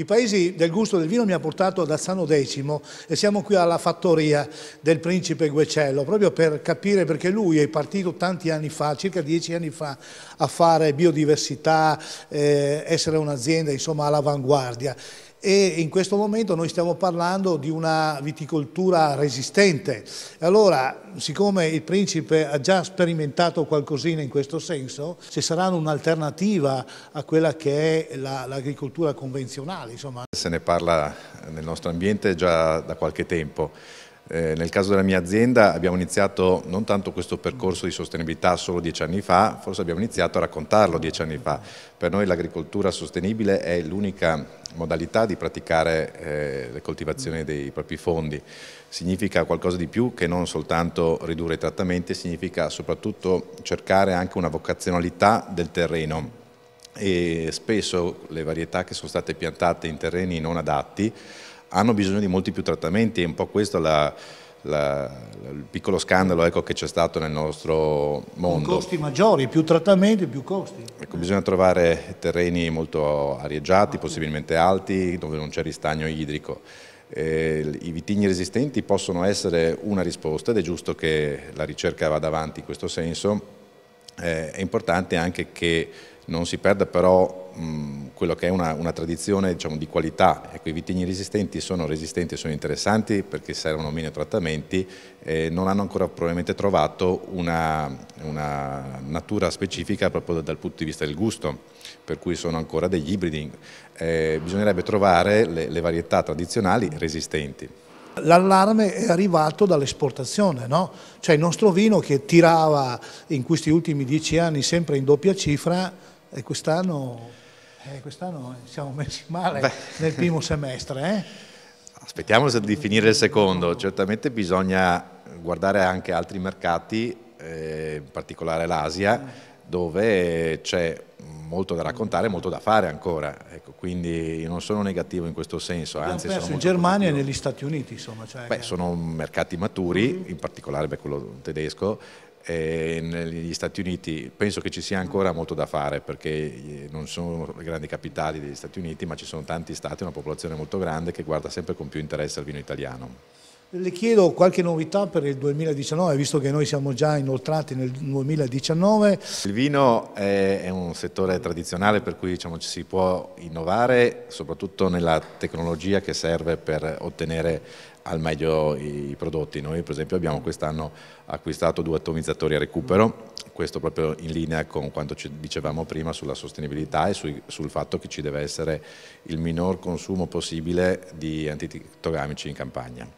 I paesi del gusto del vino mi ha portato ad Azzano X e siamo qui alla fattoria del principe Guecello, proprio per capire perché lui è partito tanti anni fa, circa dieci anni fa, a fare biodiversità, eh, essere un'azienda insomma all'avanguardia e in questo momento noi stiamo parlando di una viticoltura resistente. Allora, siccome il principe ha già sperimentato qualcosina in questo senso, se sarà un'alternativa a quella che è l'agricoltura convenzionale. Insomma. Se ne parla nel nostro ambiente già da qualche tempo. Eh, nel caso della mia azienda abbiamo iniziato non tanto questo percorso di sostenibilità solo dieci anni fa, forse abbiamo iniziato a raccontarlo dieci anni fa. Per noi l'agricoltura sostenibile è l'unica modalità di praticare eh, le coltivazioni dei propri fondi. Significa qualcosa di più che non soltanto ridurre i trattamenti, significa soprattutto cercare anche una vocazionalità del terreno e spesso le varietà che sono state piantate in terreni non adatti hanno bisogno di molti più trattamenti, è un po' questo la, la, il piccolo scandalo ecco, che c'è stato nel nostro mondo. costi maggiori, più trattamenti, più costi. Ecco, bisogna trovare terreni molto arieggiati, ah, possibilmente sì. alti, dove non c'è ristagno idrico. Eh, I vitigni resistenti possono essere una risposta ed è giusto che la ricerca vada avanti in questo senso. Eh, è importante anche che non si perda però mh, quello che è una, una tradizione diciamo, di qualità. Ecco, I vitigni resistenti sono resistenti, e sono interessanti perché servono meno trattamenti, eh, non hanno ancora probabilmente trovato una, una, natura specifica proprio dal punto di vista del gusto, per cui sono ancora degli ibridi. Eh, bisognerebbe trovare le, le varietà tradizionali resistenti. L'allarme è arrivato dall'esportazione, no? cioè il nostro vino che tirava in questi ultimi dieci anni sempre in doppia cifra e eh, quest'anno eh, quest'anno siamo messi male Beh. nel primo semestre. Eh? Aspettiamo di finire il secondo, certamente bisogna guardare anche altri mercati, eh, in particolare l'Asia, dove c'è molto da raccontare, molto da fare ancora. Ecco, quindi io non sono negativo in questo senso. Abbiamo anzi, sono in Germania positivo. e negli Stati Uniti, insomma. Cioè... Beh, sono mercati maturi, in particolare quello tedesco, e negli Stati Uniti penso che ci sia ancora molto da fare perché eh, non sono le grandi capitali degli Stati Uniti ma ci sono tanti stati, una popolazione molto grande che guarda sempre con più interesse al vino italiano. Le chiedo qualche novità per il 2019, visto che noi siamo già inoltrati nel 2019. Il vino è un settore tradizionale per cui diciamo, ci si può innovare, soprattutto nella tecnologia che serve per ottenere al meglio i prodotti. Noi per esempio abbiamo quest'anno acquistato due atomizzatori a recupero, questo proprio in linea con quanto ci dicevamo prima sulla sostenibilità e sui, sul fatto che ci deve essere il minor consumo possibile di antitogamici in campagna.